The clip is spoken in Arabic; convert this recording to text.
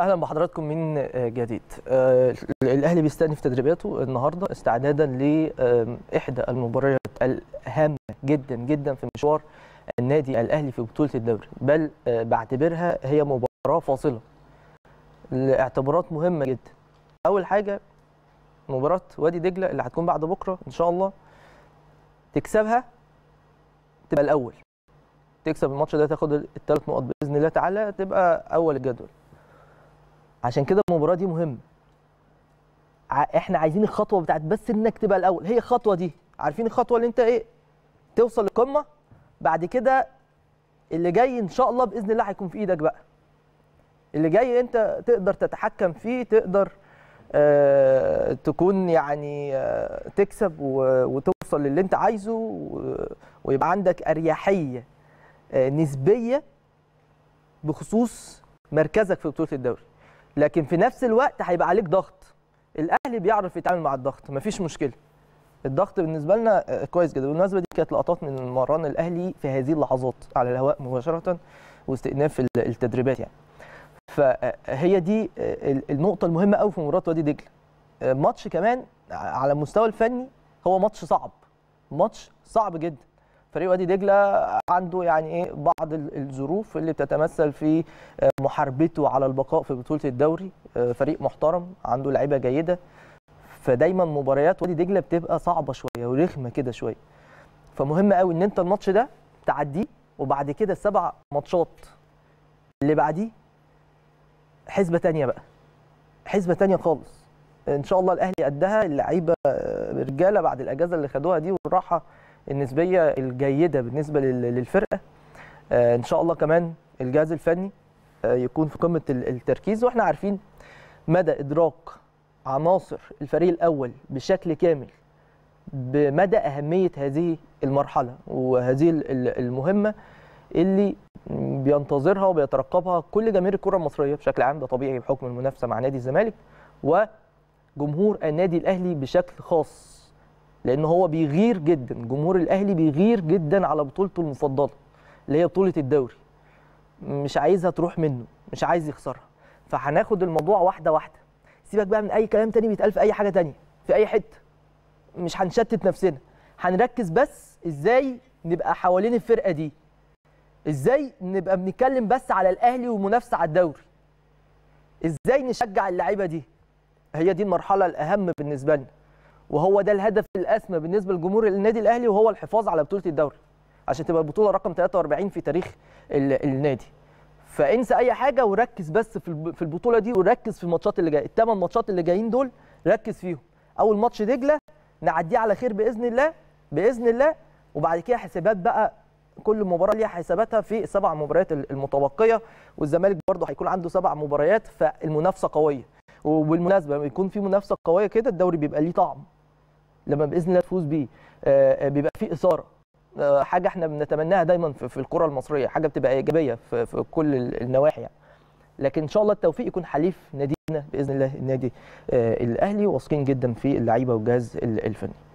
اهلا بحضراتكم من آه، جديد آه، الاهلي بيستأنف تدريباته النهارده استعدادا لاحدى المباريات الهامه جدا جدا في مشوار النادي الاهلي في بطوله الدوري بل آه، بعتبرها هي مباراه فاصله لاعتبارات مهمه جدا اول حاجه مباراه وادي دجله اللي هتكون بعد بكره ان شاء الله تكسبها تبقى الاول تكسب الماتش ده تاخد الثلاث نقط باذن الله تعالى تبقى اول الجدول عشان كده المباراه دي مهمه احنا عايزين الخطوه بتاعت بس انك تبقى الاول هي الخطوه دي عارفين الخطوه اللي انت ايه توصل للقمه بعد كده اللي جاي ان شاء الله باذن الله هيكون في ايدك بقى اللي جاي انت تقدر تتحكم فيه تقدر آه تكون يعني آه تكسب وتوصل للي انت عايزه ويبقى عندك اريحيه آه نسبيه بخصوص مركزك في بطوله الدوري لكن في نفس الوقت هيبقى عليك ضغط الاهلي بيعرف يتعامل مع الضغط مفيش مشكله الضغط بالنسبه لنا آه، كويس جدا بالمناسبه دي كانت لقطات من المران الاهلي في هذه اللحظات على الهواء مباشره واستئناف التدريبات يعني فهي آه، دي آه، النقطه المهمه قوي في مباراه وادي دجله ماتش كمان على المستوى الفني هو ماتش صعب ماتش صعب جدا فريق وادي دجله عنده يعني ايه بعض الظروف اللي بتتمثل في آه، محاربته على البقاء في بطوله الدوري آه، فريق محترم عنده لعيبه جيده فدايما مباريات وادي دجله بتبقى صعبه شويه ورخمه كده شويه فمهم قوي ان انت الماتش ده تعديه وبعد كده السبع ماتشات اللي بعديه حسبه ثانيه بقى حسبه ثانيه خالص ان شاء الله الاهلي قدها اللعيبه آه، رجاله بعد الاجازه اللي خدوها دي والراحه النسبيه الجيده بالنسبه للفرقه آه، ان شاء الله كمان الجهاز الفني آه، يكون في قمه التركيز واحنا عارفين مدى ادراك عناصر الفريق الاول بشكل كامل بمدى اهميه هذه المرحله وهذه المهمه اللي بينتظرها وبيترقبها كل جماهير الكره المصريه بشكل عام ده طبيعي بحكم المنافسه مع نادي الزمالك وجمهور النادي الاهلي بشكل خاص لان هو بيغير جدا جمهور الاهلي بيغير جدا على بطولته المفضله اللي هي بطوله الدوري مش عايزها تروح منه مش عايز يخسرها فهناخد الموضوع واحده واحده سيبك بقى من اي كلام تاني بيتقال في اي حاجه تانيه في اي حته مش هنشتت نفسنا هنركز بس ازاي نبقى حوالين الفرقه دي ازاي نبقى بنتكلم بس على الاهلي والمنافسه على الدوري ازاي نشجع اللعيبه دي هي دي المرحله الاهم بالنسبه لنا وهو ده الهدف الاسمى بالنسبه لجمهور النادي الاهلي وهو الحفاظ على بطوله الدوري عشان تبقى البطوله رقم 43 في تاريخ النادي فانسى اي حاجه وركز بس في البطوله دي وركز في الماتشات اللي جايه الثمان ماتشات اللي جايين دول ركز فيهم اول ماتش دجله نعديه على خير باذن الله باذن الله وبعد كده حسابات بقى كل مباراه ليها حساباتها في السبع مباريات المتبقيه والزمالك برضه هيكون عنده سبع مباريات فالمنافسه قويه وبالمناسبه لما يكون في منافسه قويه كده الدوري بيبقى ليه طعم لما باذن الله تفوز بيه آه، آه، بيبقى فيه اثاره آه، حاجه احنا بنتمناها دايما في الكره المصريه حاجه بتبقى ايجابيه في كل النواحي يعني. لكن ان شاء الله التوفيق يكون حليف نادينا باذن الله النادي الاهلي واثقين جدا في اللعيبه والجهاز الفني